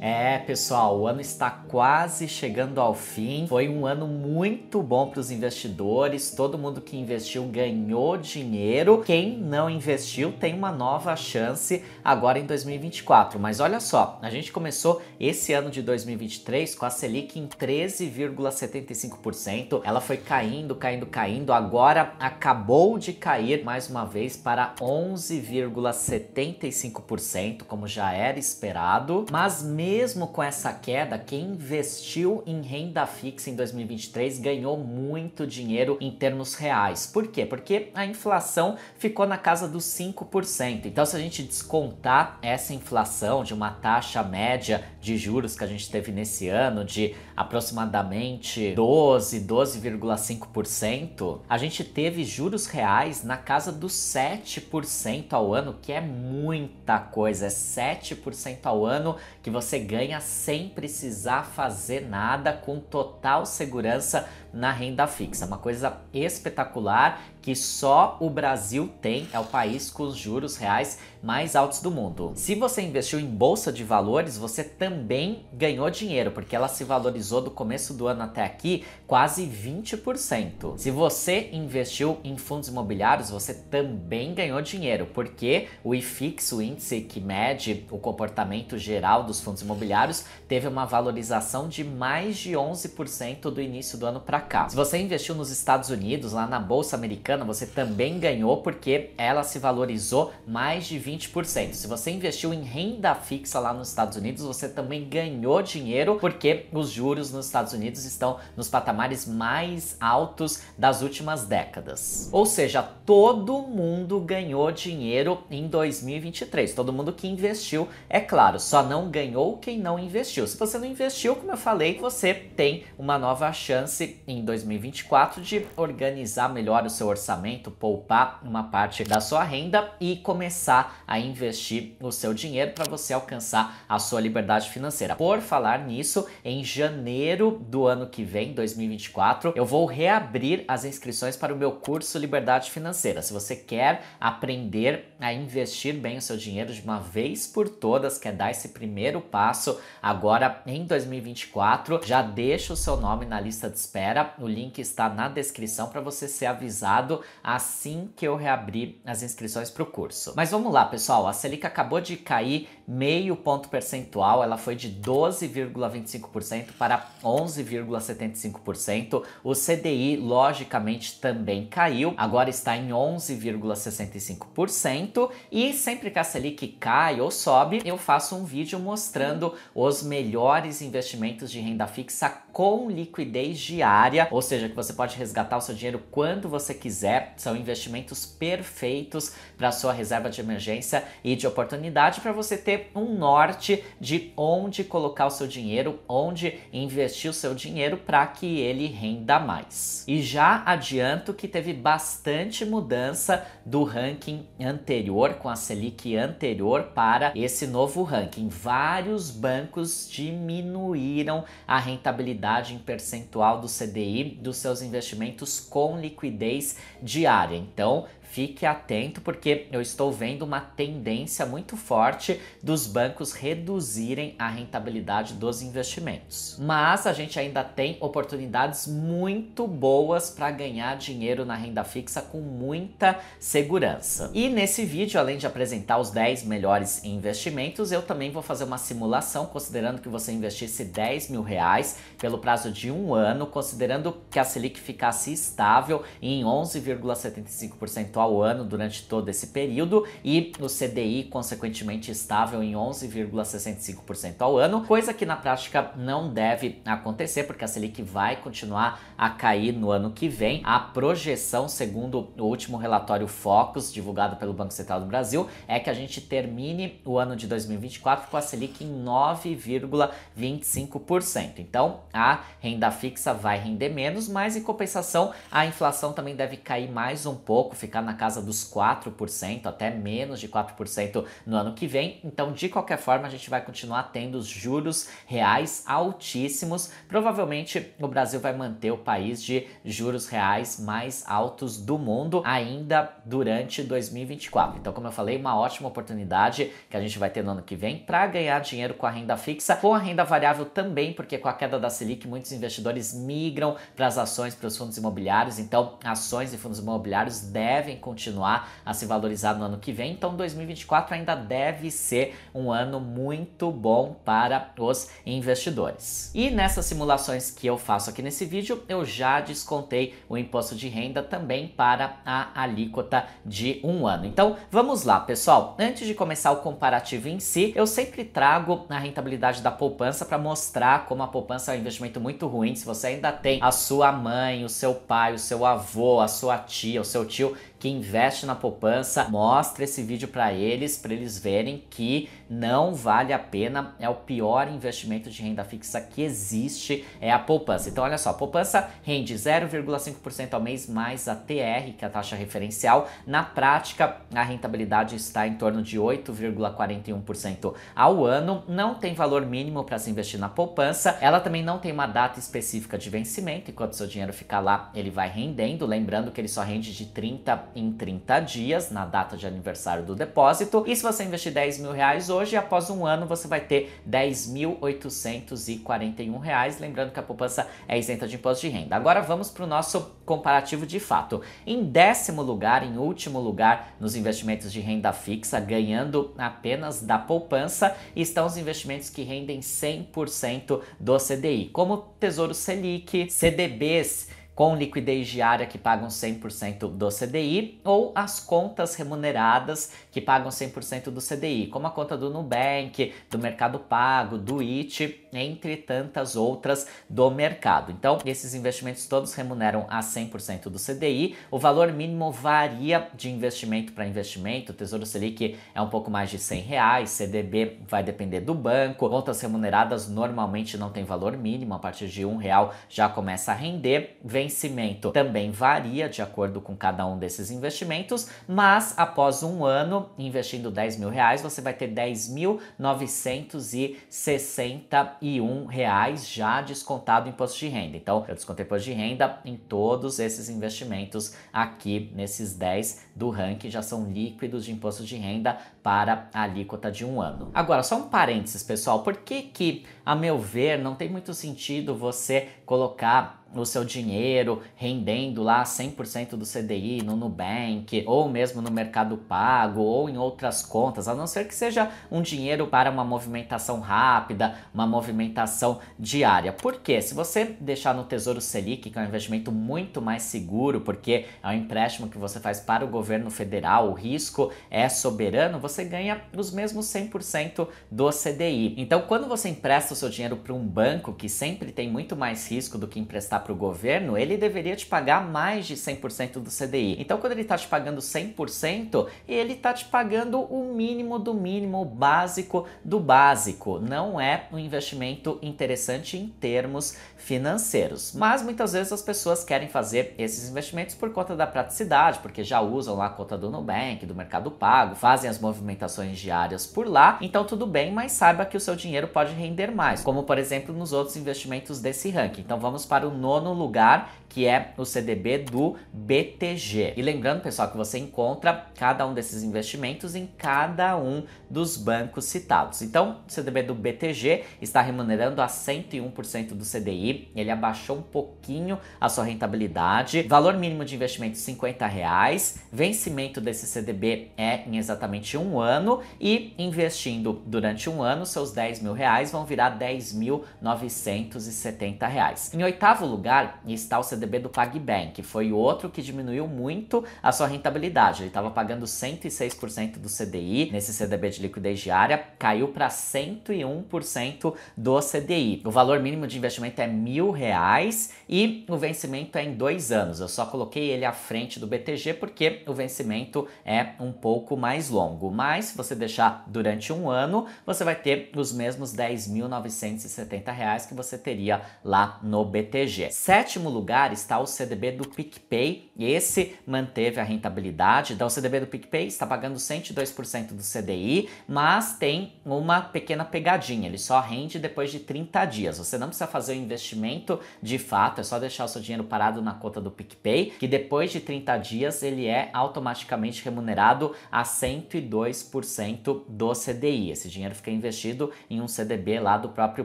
É, pessoal, o ano está quase chegando ao fim. Foi um ano muito bom para os investidores. Todo mundo que investiu ganhou dinheiro. Quem não investiu tem uma nova chance agora em 2024. Mas olha só, a gente começou esse ano de 2023 com a Selic em 13,75%. Ela foi caindo, caindo, caindo. Agora acabou de cair mais uma vez para 11,75%, como já era esperado. Mas mesmo mesmo com essa queda, quem investiu em renda fixa em 2023 ganhou muito dinheiro em termos reais. Por quê? Porque a inflação ficou na casa dos 5%. Então, se a gente descontar essa inflação de uma taxa média de juros que a gente teve nesse ano de aproximadamente 12, 12,5%, a gente teve juros reais na casa dos 7% ao ano, que é muita coisa, é 7% ao ano que você você ganha sem precisar fazer nada, com total segurança na renda fixa. Uma coisa espetacular que só o Brasil tem, é o país com os juros reais mais altos do mundo. Se você investiu em bolsa de valores, você também ganhou dinheiro, porque ela se valorizou do começo do ano até aqui quase 20%. Se você investiu em fundos imobiliários, você também ganhou dinheiro, porque o IFIX, o índice que mede o comportamento geral dos fundos imobiliários, teve uma valorização de mais de 11% do início do ano para cá. Se você investiu nos Estados Unidos, lá na bolsa americana, você também ganhou porque ela se valorizou mais de 20%. Se você investiu em renda fixa lá nos Estados Unidos, você também ganhou dinheiro porque os juros nos Estados Unidos estão nos patamares mais altos das últimas décadas. Ou seja, todo mundo ganhou dinheiro em 2023, todo mundo que investiu, é claro, só não ganhou quem não investiu. Se você não investiu, como eu falei, você tem uma nova chance em 2024 de organizar melhor o seu orçamento orçamento, poupar uma parte da sua renda e começar a investir o seu dinheiro para você alcançar a sua liberdade financeira. Por falar nisso, em janeiro do ano que vem, 2024, eu vou reabrir as inscrições para o meu curso Liberdade Financeira. Se você quer aprender a investir bem o seu dinheiro de uma vez por todas, quer dar esse primeiro passo agora em 2024, já deixa o seu nome na lista de espera. O link está na descrição para você ser avisado assim que eu reabrir as inscrições para o curso. Mas vamos lá, pessoal, a Selic acabou de cair meio ponto percentual, ela foi de 12,25% para 11,75%. O CDI, logicamente, também caiu, agora está em 11,65%. E sempre que a Selic cai ou sobe, eu faço um vídeo mostrando os melhores investimentos de renda fixa com liquidez diária, ou seja, que você pode resgatar o seu dinheiro quando você quiser. São investimentos perfeitos para sua reserva de emergência e de oportunidade para você ter ter um norte de onde colocar o seu dinheiro, onde investir o seu dinheiro para que ele renda mais. E já adianto que teve bastante mudança do ranking anterior, com a Selic anterior, para esse novo ranking. Vários bancos diminuíram a rentabilidade em percentual do CDI dos seus investimentos com liquidez diária. Então, fique atento porque eu estou vendo uma tendência muito forte dos bancos reduzirem a rentabilidade dos investimentos. Mas a gente ainda tem oportunidades muito boas para ganhar dinheiro na renda fixa com muita segurança. E nesse vídeo, além de apresentar os 10 melhores investimentos, eu também vou fazer uma simulação considerando que você investisse 10 mil reais pelo prazo de um ano, considerando que a Selic ficasse estável em 11,75% ao ano durante todo esse período e no CDI, consequentemente, estável em 11,65% ao ano, coisa que na prática não deve acontecer, porque a Selic vai continuar a cair no ano que vem. A projeção, segundo o último relatório Focus, divulgado pelo Banco Central do Brasil, é que a gente termine o ano de 2024 com a Selic em 9,25%. Então, a renda fixa vai render menos, mas em compensação, a inflação também deve cair mais um pouco, ficar na casa dos 4%, até menos de 4% no ano que vem. Então, de qualquer forma, a gente vai continuar tendo os juros reais altíssimos. Provavelmente o Brasil vai manter o país de juros reais mais altos do mundo ainda durante 2024. Então, como eu falei, uma ótima oportunidade que a gente vai ter no ano que vem para ganhar dinheiro com a renda fixa, com a renda variável também, porque com a queda da Selic muitos investidores migram para as ações, para os fundos imobiliários. Então, ações e fundos imobiliários devem devem continuar a se valorizar no ano que vem. Então, 2024 ainda deve ser um ano muito bom para os investidores. E nessas simulações que eu faço aqui nesse vídeo, eu já descontei o imposto de renda também para a alíquota de um ano. Então, vamos lá, pessoal. Antes de começar o comparativo em si, eu sempre trago a rentabilidade da poupança para mostrar como a poupança é um investimento muito ruim. Se você ainda tem a sua mãe, o seu pai, o seu avô, a sua tia, o seu tio que investe na poupança, mostra esse vídeo para eles, para eles verem que não vale a pena, é o pior investimento de renda fixa que existe, é a poupança. Então olha só, a poupança rende 0,5% ao mês mais a TR, que é a taxa referencial. Na prática, a rentabilidade está em torno de 8,41% ao ano. Não tem valor mínimo para se investir na poupança. Ela também não tem uma data específica de vencimento, enquanto seu dinheiro ficar lá, ele vai rendendo, lembrando que ele só rende de 30 em 30 dias na data de aniversário do depósito. E se você investir 10 mil reais hoje e após um ano você vai ter R$ 10.841. Lembrando que a poupança é isenta de imposto de renda. Agora vamos para o nosso comparativo de fato. Em décimo lugar, em último lugar, nos investimentos de renda fixa, ganhando apenas da poupança, estão os investimentos que rendem 100% do CDI, como Tesouro Selic, CDBs com liquidez diária que pagam 100% do CDI ou as contas remuneradas que pagam 100% do CDI, como a conta do Nubank, do Mercado Pago, do IT, entre tantas outras do mercado. Então, esses investimentos todos remuneram a 100% do CDI. O valor mínimo varia de investimento para investimento. O Tesouro Selic é um pouco mais de 100 reais, CDB vai depender do banco. Contas remuneradas normalmente não tem valor mínimo, a partir de um real já começa a render. Vem vencimento também varia de acordo com cada um desses investimentos, mas após um ano investindo 10 mil reais, você vai ter 10.961 reais já descontado imposto de renda. Então, eu descontei imposto de renda em todos esses investimentos aqui nesses 10 do ranking, já são líquidos de imposto de renda para a alíquota de um ano. Agora, só um parênteses, pessoal, por que que, a meu ver, não tem muito sentido você colocar o seu dinheiro rendendo lá 100% do CDI no Nubank, ou mesmo no Mercado Pago, ou em outras contas, a não ser que seja um dinheiro para uma movimentação rápida, uma movimentação diária. Porque se você deixar no Tesouro Selic, que é um investimento muito mais seguro, porque é um empréstimo que você faz para o governo federal, o risco é soberano, você ganha os mesmos 100% do CDI. Então, quando você empresta o seu dinheiro para um banco que sempre tem muito mais risco do que emprestar para o governo, ele deveria te pagar mais de 100% do CDI. Então, quando ele está te pagando 100%, ele está te pagando o mínimo do mínimo, o básico do básico. Não é um investimento interessante em termos financeiros. Mas muitas vezes as pessoas querem fazer esses investimentos por conta da praticidade, porque já usam lá a conta do Nubank, do Mercado Pago, fazem as movimentações diárias por lá. Então, tudo bem, mas saiba que o seu dinheiro pode render mais, como por exemplo nos outros investimentos desse ranking. Então, vamos para o nono lugar que é o CDB do BTG. E lembrando, pessoal, que você encontra cada um desses investimentos em cada um dos bancos citados. Então, o CDB do BTG está remunerando a 101% do CDI, ele abaixou um pouquinho a sua rentabilidade, valor mínimo de investimento 50 reais, vencimento desse CDB é em exatamente um ano e investindo durante um ano, seus 10 mil reais vão virar 10.970 reais. Em oitavo lugar está o CDB CDB do PagBank, foi o outro que diminuiu muito a sua rentabilidade. Ele estava pagando 106% do CDI nesse CDB de liquidez diária, caiu para 101% do CDI. O valor mínimo de investimento é mil reais e o vencimento é em dois anos. Eu só coloquei ele à frente do BTG porque o vencimento é um pouco mais longo. Mas se você deixar durante um ano, você vai ter os mesmos 10.970 reais que você teria lá no BTG. Sétimo lugar lugar está o CDB do PicPay. Esse manteve a rentabilidade. Então, o CDB do PicPay está pagando 102% do CDI, mas tem uma pequena pegadinha. Ele só rende depois de 30 dias. Você não precisa fazer o investimento de fato, é só deixar o seu dinheiro parado na conta do PicPay, que depois de 30 dias ele é automaticamente remunerado a 102% do CDI. Esse dinheiro fica investido em um CDB lá do próprio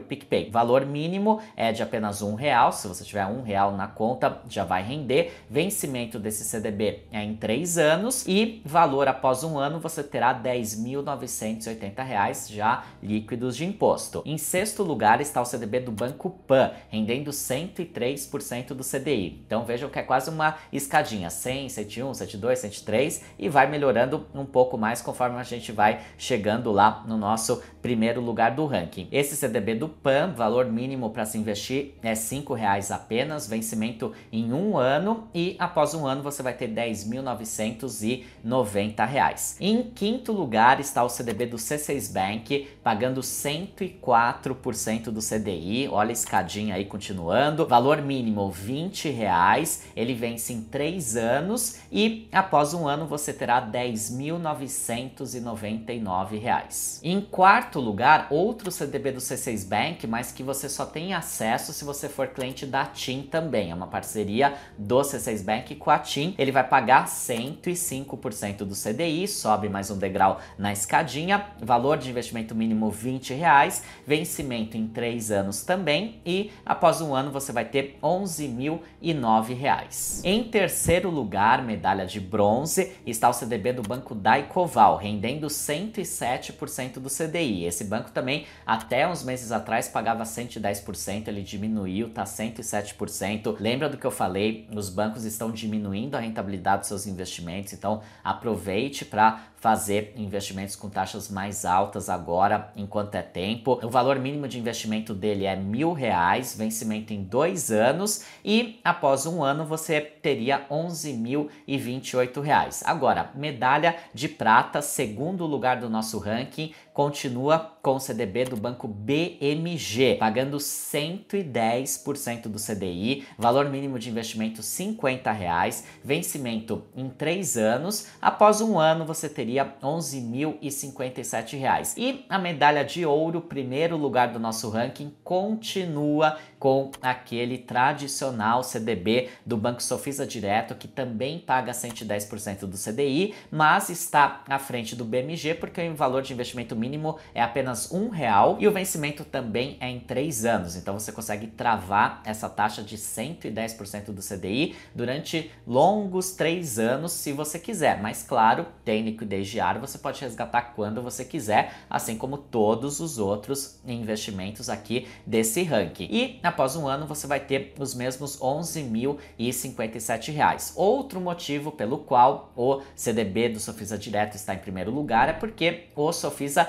PicPay. Valor mínimo é de apenas um real. Se você tiver um real na conta, conta já vai render. Vencimento desse CDB é em três anos e valor após um ano você terá R$ 10.980 já líquidos de imposto. Em sexto lugar está o CDB do Banco Pan, rendendo 103% do CDI. Então vejam que é quase uma escadinha, 100, 101, 102, 103 e vai melhorando um pouco mais conforme a gente vai chegando lá no nosso primeiro lugar do ranking. Esse CDB do PAN, valor mínimo para se investir é R$ reais apenas, vencimento em um ano e após um ano você vai ter R$ 10.990. Em quinto lugar está o CDB do C6 Bank, pagando 104% do CDI. Olha a escadinha aí continuando. Valor mínimo R$ reais. Ele vence em três anos e após um ano você terá R$ 10.999. Em quarto lugar, outro CDB do C6 Bank, mas que você só tem acesso se você for cliente da TIM também. É uma parceria do C6 Bank com a TIM, ele vai pagar 105% do CDI, sobe mais um degrau na escadinha, valor de investimento mínimo 20 reais, vencimento em 3 anos também e após um ano você vai ter 11.009 reais. Em terceiro lugar, medalha de bronze, está o CDB do Banco Daicoval, rendendo 107% do CDI. Esse banco também até uns meses atrás pagava 110%, ele diminuiu, tá 107%. Lembra Lembra do que eu falei? Os bancos estão diminuindo a rentabilidade dos seus investimentos, então aproveite para fazer investimentos com taxas mais altas agora, enquanto é tempo. O valor mínimo de investimento dele é mil reais, vencimento em dois anos e após um ano você teria 11.028 reais. Agora, medalha de prata, segundo lugar do nosso ranking, continua com o CDB do banco BMG, pagando 110% do CDI, valor mínimo de investimento 50 reais, vencimento em 3 anos. Após um ano, você teria 11.057 reais. E a medalha de ouro, primeiro lugar do nosso ranking, continua com aquele tradicional CDB do Banco Sofisa Direto, que também paga 110% do CDI, mas está à frente do BMG porque o é valor de investimento mínimo mínimo é apenas um real e o vencimento também é em três anos. Então você consegue travar essa taxa de 110% do CDI durante longos três anos, se você quiser. Mas claro, tem liquidez diária, você pode resgatar quando você quiser, assim como todos os outros investimentos aqui desse ranking. E após um ano você vai ter os mesmos R$ 11.057. Outro motivo pelo qual o CDB do Sofisa Direto está em primeiro lugar é porque o Sofisa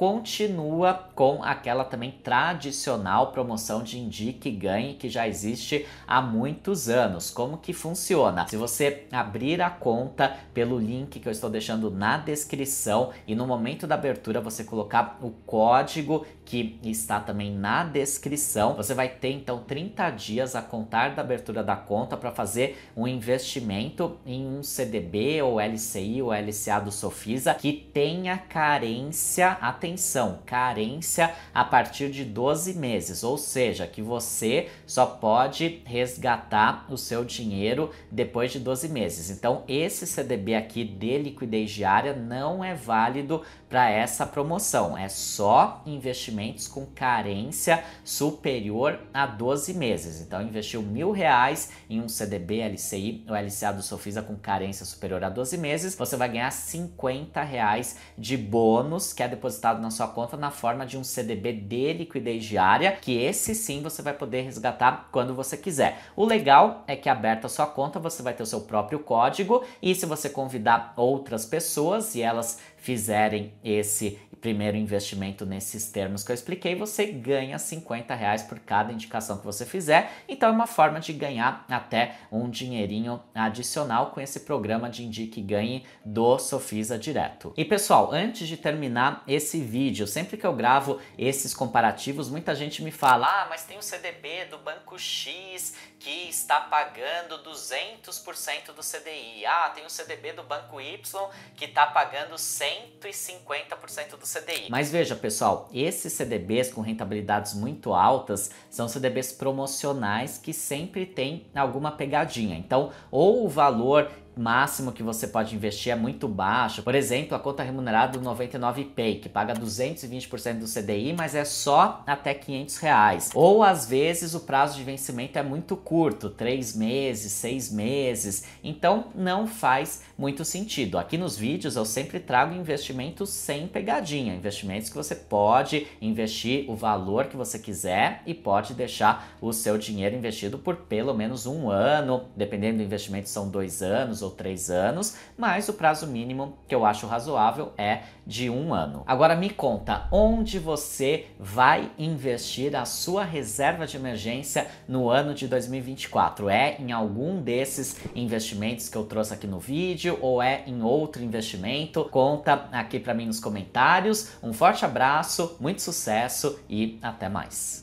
continua com aquela também tradicional promoção de indique ganhe que já existe há muitos anos. Como que funciona? Se você abrir a conta pelo link que eu estou deixando na descrição e no momento da abertura você colocar o código que está também na descrição, você vai ter então 30 dias a contar da abertura da conta para fazer um investimento em um CDB ou LCI ou LCA do Sofisa que tenha carência atenção atenção, carência a partir de 12 meses, ou seja, que você só pode resgatar o seu dinheiro depois de 12 meses. Então, esse CDB aqui de liquidez diária não é válido para essa promoção, é só investimentos com carência superior a 12 meses. Então, investiu mil reais em um CDB LCI ou LCA do Sofisa com carência superior a 12 meses, você vai ganhar 50 reais de bônus que é depositado depositado na sua conta na forma de um CDB de liquidez diária, que esse sim você vai poder resgatar quando você quiser. O legal é que aberta a sua conta, você vai ter o seu próprio código e se você convidar outras pessoas e elas fizerem esse primeiro investimento nesses termos que eu expliquei, você ganha 50 reais por cada indicação que você fizer. Então é uma forma de ganhar até um dinheirinho adicional com esse programa de Indique e Ganhe do Sofisa Direto. E pessoal, antes de terminar esse vídeo, sempre que eu gravo esses comparativos, muita gente me fala: ah, mas tem o CDB do Banco X que está pagando 200% do CDI. Ah, tem o CDB do Banco Y que está pagando 150% do CDI. Mas veja, pessoal, esses CDBs com rentabilidades muito altas são CDBs promocionais que sempre tem alguma pegadinha. Então, ou o valor máximo que você pode investir é muito baixo. Por exemplo, a conta remunerada do 99Pay, que paga 220% do CDI, mas é só até 500 reais. Ou às vezes o prazo de vencimento é muito curto, 3 meses, 6 meses. Então não faz muito sentido. Aqui nos vídeos eu sempre trago investimentos sem pegadinha, investimentos que você pode investir o valor que você quiser e pode deixar o seu dinheiro investido por pelo menos um ano, dependendo do investimento são dois anos ou ou três anos, mas o prazo mínimo que eu acho razoável é de um ano. Agora me conta onde você vai investir a sua reserva de emergência no ano de 2024. É em algum desses investimentos que eu trouxe aqui no vídeo ou é em outro investimento? Conta aqui para mim nos comentários. Um forte abraço, muito sucesso e até mais.